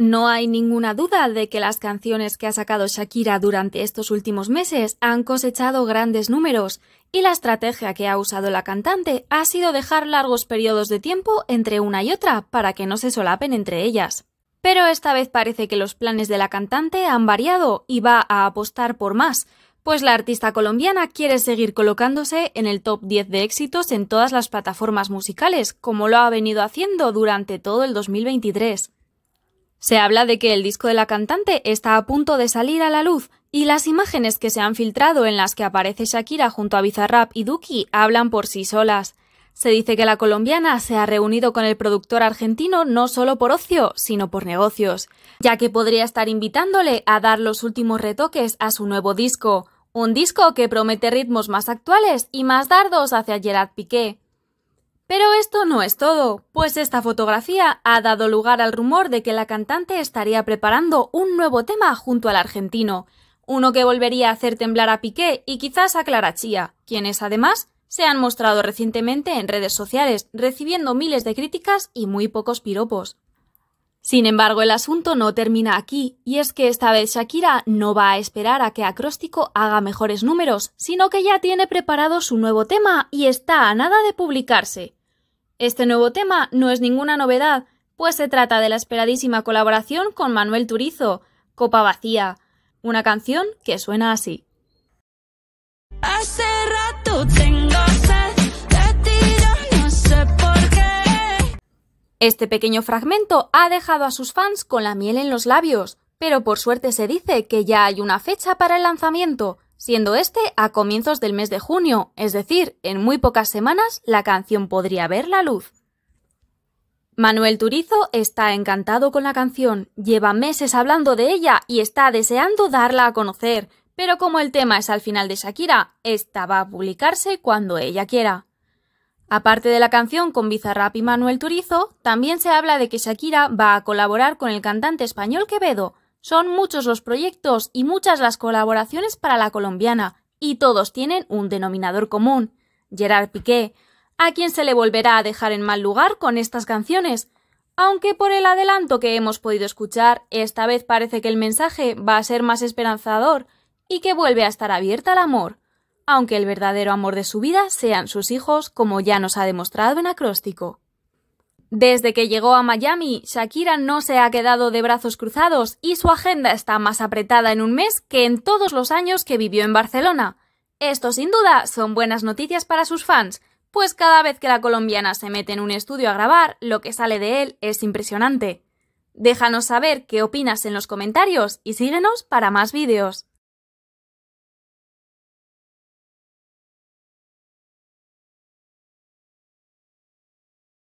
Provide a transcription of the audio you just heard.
No hay ninguna duda de que las canciones que ha sacado Shakira durante estos últimos meses han cosechado grandes números y la estrategia que ha usado la cantante ha sido dejar largos periodos de tiempo entre una y otra para que no se solapen entre ellas. Pero esta vez parece que los planes de la cantante han variado y va a apostar por más, pues la artista colombiana quiere seguir colocándose en el top 10 de éxitos en todas las plataformas musicales, como lo ha venido haciendo durante todo el 2023. Se habla de que el disco de la cantante está a punto de salir a la luz y las imágenes que se han filtrado en las que aparece Shakira junto a Bizarrap y Duki hablan por sí solas. Se dice que la colombiana se ha reunido con el productor argentino no solo por ocio, sino por negocios, ya que podría estar invitándole a dar los últimos retoques a su nuevo disco, un disco que promete ritmos más actuales y más dardos hacia Gerard Piqué. Pero esto no es todo, pues esta fotografía ha dado lugar al rumor de que la cantante estaría preparando un nuevo tema junto al argentino, uno que volvería a hacer temblar a Piqué y quizás a Clara Chia, quienes además se han mostrado recientemente en redes sociales, recibiendo miles de críticas y muy pocos piropos. Sin embargo, el asunto no termina aquí, y es que esta vez Shakira no va a esperar a que Acróstico haga mejores números, sino que ya tiene preparado su nuevo tema y está a nada de publicarse. Este nuevo tema no es ninguna novedad, pues se trata de la esperadísima colaboración con Manuel Turizo, Copa Vacía, una canción que suena así. Este pequeño fragmento ha dejado a sus fans con la miel en los labios, pero por suerte se dice que ya hay una fecha para el lanzamiento, siendo este a comienzos del mes de junio, es decir, en muy pocas semanas la canción podría ver la luz. Manuel Turizo está encantado con la canción, lleva meses hablando de ella y está deseando darla a conocer, pero como el tema es al final de Shakira, esta va a publicarse cuando ella quiera. Aparte de la canción con Bizarrap y Manuel Turizo, también se habla de que Shakira va a colaborar con el cantante español Quevedo, son muchos los proyectos y muchas las colaboraciones para la colombiana, y todos tienen un denominador común, Gerard Piqué, a quien se le volverá a dejar en mal lugar con estas canciones, aunque por el adelanto que hemos podido escuchar, esta vez parece que el mensaje va a ser más esperanzador y que vuelve a estar abierta al amor, aunque el verdadero amor de su vida sean sus hijos, como ya nos ha demostrado en acróstico. Desde que llegó a Miami, Shakira no se ha quedado de brazos cruzados y su agenda está más apretada en un mes que en todos los años que vivió en Barcelona. Esto sin duda son buenas noticias para sus fans, pues cada vez que la colombiana se mete en un estudio a grabar, lo que sale de él es impresionante. Déjanos saber qué opinas en los comentarios y síguenos para más vídeos.